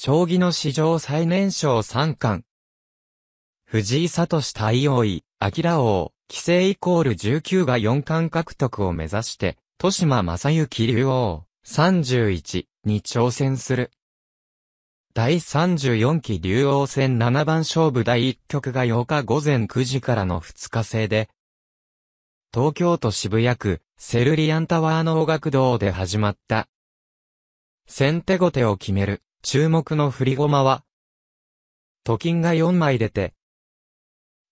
将棋の史上最年少三冠。藤井聡太応位、明王、棋聖イコール19が四冠獲得を目指して、豊島正幸竜王、31に挑戦する。第34期竜王戦七番勝負第1局が8日午前9時からの2日制で、東京都渋谷区、セルリアンタワーの音楽堂で始まった。先手後手を決める注目の振り駒は、と金が4枚出て、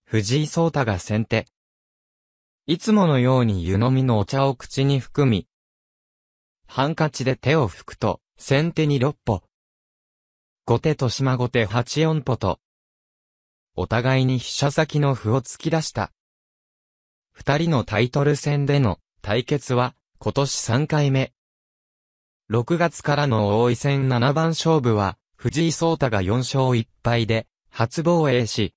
藤井聡太が先手。いつものように湯飲みのお茶を口に含み、ハンカチで手を拭くと、先手に6歩。後手と島後手8四歩と、お互いに飛車先の歩を突き出した。二人のタイトル戦での対決は今年3回目。6月からの王位戦七番勝負は、藤井聡太が4勝1敗で、初防衛し、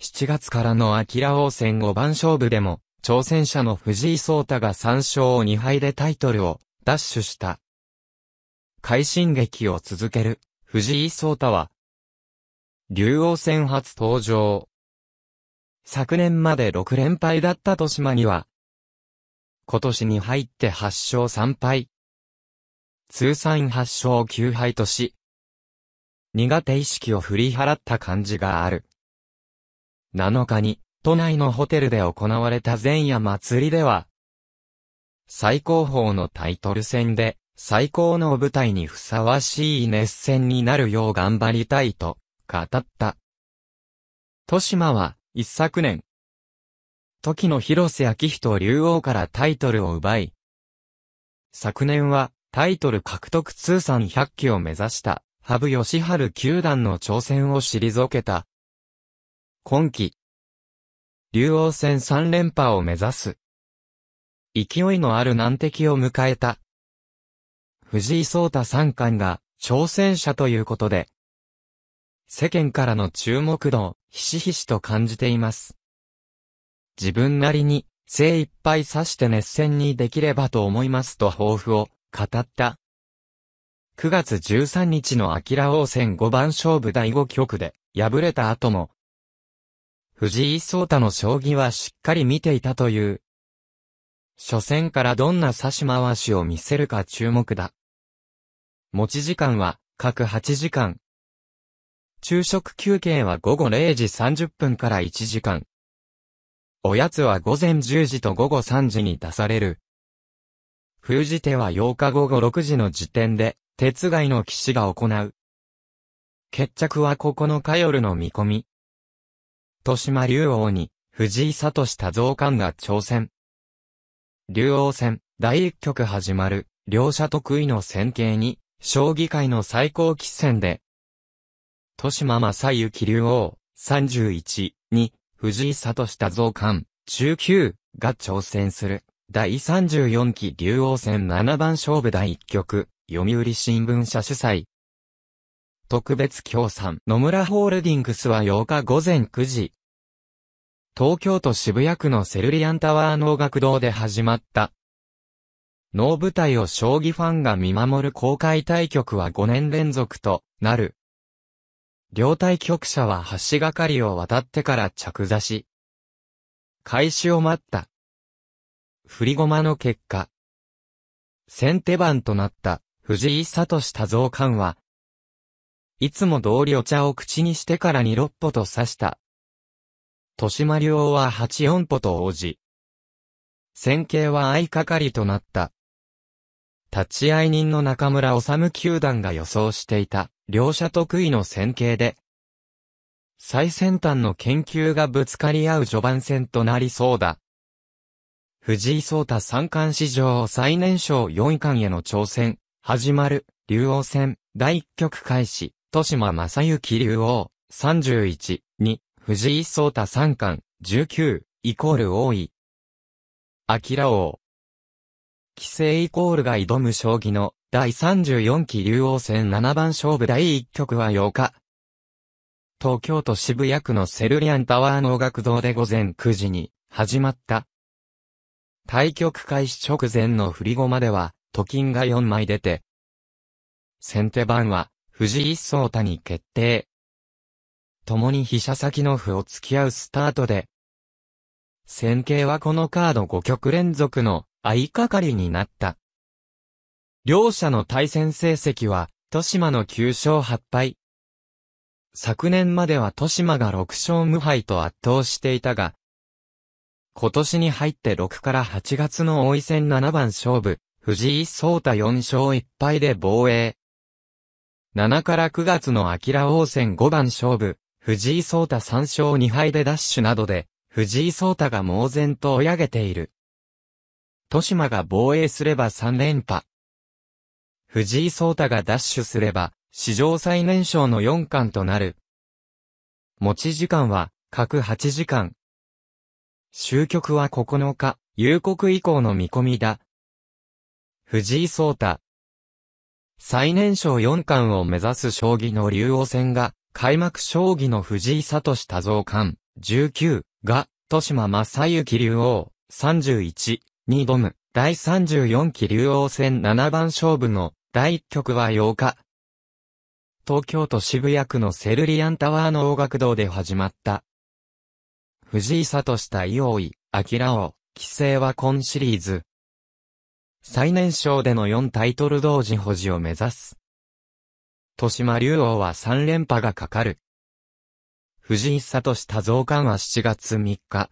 7月からの秋ラ王戦5番勝負でも、挑戦者の藤井聡太が3勝2敗でタイトルを奪取した。快進撃を続ける藤井聡太は、竜王戦初登場。昨年まで6連敗だった豊島には、今年に入って8勝3敗、通算8勝9敗とし、苦手意識を振り払った感じがある。7日に、都内のホテルで行われた前夜祭りでは、最高峰のタイトル戦で、最高の舞台にふさわしい熱戦になるよう頑張りたいと、語った。豊島は、一昨年、時の広瀬昭人竜王からタイトルを奪い、昨年は、タイトル獲得通算100期を目指した、羽生善治球団の挑戦を退けた。今季、竜王戦3連覇を目指す。勢いのある難敵を迎えた。藤井聡太三冠が挑戦者ということで、世間からの注目度をひしひしと感じています。自分なりに精一杯指して熱戦にできればと思いますと抱負を語った。9月13日の秋楽王戦5番勝負第5局で敗れた後も、藤井聡太の将棋はしっかり見ていたという。初戦からどんな差し回しを見せるか注目だ。持ち時間は各8時間。昼食休憩は午後0時30分から1時間。おやつは午前10時と午後3時に出される。封じ手は8日午後6時の時点で、鉄外の騎士が行う。決着は9日夜の見込み。豊島竜王に、藤井聡多蔵官が挑戦。竜王戦、第1局始まる、両者得意の戦型に、将棋界の最高棋戦で、豊島正幸竜王、31、に、藤井聡多蔵官、19、が挑戦する。第34期竜王戦七番勝負第1局、読売新聞社主催。特別協賛野村ホールディングスは8日午前9時。東京都渋谷区のセルリアンタワー能楽堂で始まった。能舞台を将棋ファンが見守る公開対局は5年連続となる。両対局者は橋がかりを渡ってから着座し、開始を待った。振り駒の結果、先手番となった藤井聡多増官は、いつも通りお茶を口にしてからに六歩と刺した。豊島竜王は8四歩と応じ、戦型は相掛かりとなった。立会人の中村治球団が予想していた、両者得意の戦型で、最先端の研究がぶつかり合う序盤戦となりそうだ。藤井聡太三冠史上最年少四位冠への挑戦、始まる、竜王戦、第一局開始、豊島正幸竜王、31、2、藤井聡太三冠、19、イコール多い。明キラ王。棋聖イコールが挑む将棋の第34期竜王戦七番勝負第一局は8日。東京都渋谷区のセルリアンタワー能楽堂で午前9時に始まった対局開始直前の振り駒では、と金が4枚出て、先手番は、藤井聡太に決定。共に飛車先の歩を突き合うスタートで、戦型はこのカード5局連続の相掛かりになった。両者の対戦成績は、豊島の9勝8敗。昨年までは豊島が6勝無敗と圧倒していたが、今年に入って6から8月の王位戦7番勝負、藤井聡太4勝1敗で防衛。7から9月の秋王戦5番勝負、藤井聡太3勝2敗でダッシュなどで、藤井聡太が猛然と追い上げている。豊島が防衛すれば3連覇。藤井聡太がダッシュすれば、史上最年少の4冠となる。持ち時間は、各8時間、終局は9日、夕刻以降の見込みだ。藤井聡太。最年少四冠を目指す将棋の竜王戦が、開幕将棋の藤井聡多蔵冠、19、が、豊島正幸竜王、31、に挑む、第34期竜王戦七番勝負の、第1局は8日。東京都渋谷区のセルリアンタワーの大学堂で始まった。藤井聡太伊王位、明王、棋聖は今シリーズ。最年少での4タイトル同時保持を目指す。豊島竜王は3連覇がかかる。藤井聡太増刊は7月3日。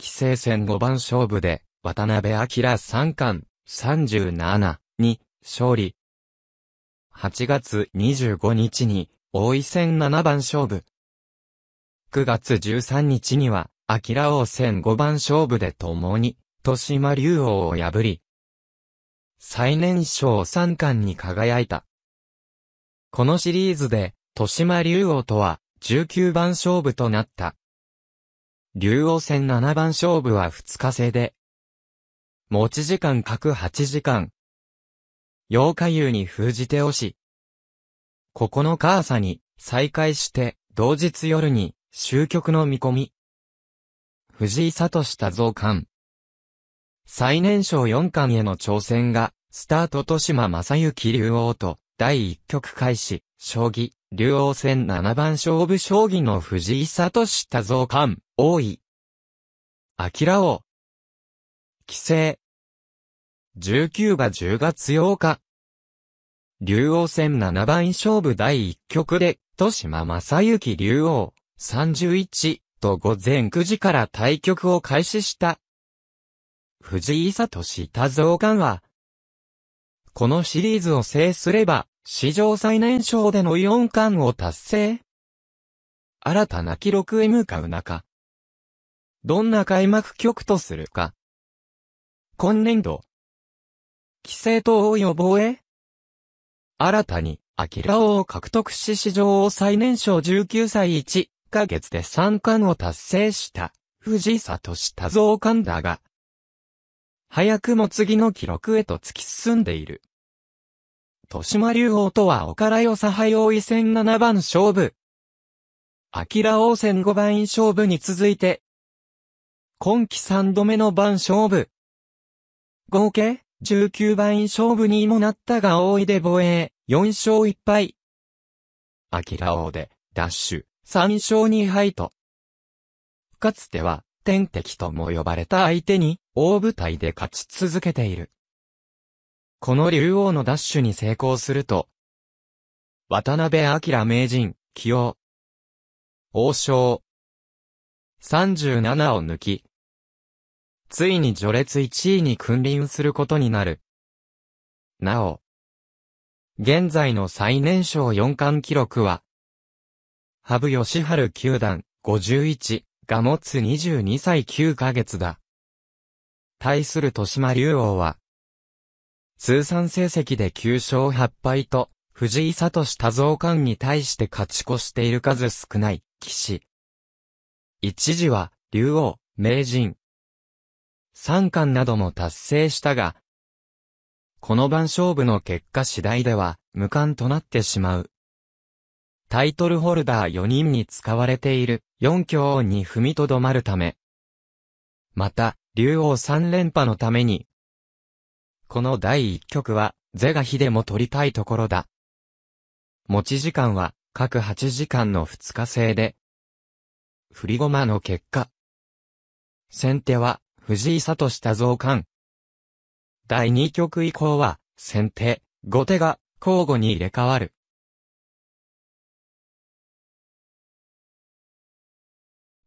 棋聖戦5番勝負で、渡辺明三冠、37、に、勝利。8月25日に、王位戦7番勝負、9月13日には、明王戦5番勝負で共に、豊島竜王を破り、最年少三冠に輝いた。このシリーズで、豊島竜王とは、19番勝負となった。竜王戦7番勝負は2日制で、持ち時間各8時間、8日夕に封じ手をし、9日朝に再開して、同日夜に終局の見込み。藤井聡太蔵冠。最年少四冠への挑戦が、スタート豊島正幸竜王と、第一局開始、将棋、竜王戦七番勝負将棋の藤井聡太蔵冠、王位。明王。規制。19が10月8日。竜王戦七番勝負第一局で、豊島正幸竜王。31と午前9時から対局を開始した。藤井聡太増官は、このシリーズを制すれば、史上最年少での4冠を達成新たな記録へ向かう中、どんな開幕局とするか。今年度、規制等を予防へ新たに、アキラ王を獲得し史上最年少19歳1ヶ月で3冠を達成した藤里下増冠だが、早くも次の記録へと突き進んでいる。豊島竜王とは岡良よさはう。い戦7番勝負。明王戦5番勝負に続いて、今季3度目の番勝負。合計、19番勝負にもなったが大いで防衛、4勝1敗。明王で、ダッシュ、3勝2敗と。かつては、天敵とも呼ばれた相手に、大舞台で勝ち続けている。この竜王のダッシュに成功すると、渡辺明名人、起用。王将。37を抜き。ついに序列1位に君臨することになる。なお。現在の最年少四冠記録は、羽生善治九段、51、が持つ22歳9ヶ月だ。対する豊島竜王は、通算成績で9勝8敗と、藤井聡多蔵冠に対して勝ち越している数少ない、騎士。一時は、竜王、名人。三冠なども達成したが、この番勝負の結果次第では、無冠となってしまう。タイトルホルダー4人に使われている4強音に踏みとどまるため。また、竜王3連覇のために、この第1局は、是が非でも取りたいところだ。持ち時間は、各8時間の2日制で、振り駒の結果。先手は、藤井聡下増刊。第2局以降は、先手、後手が、交互に入れ替わる。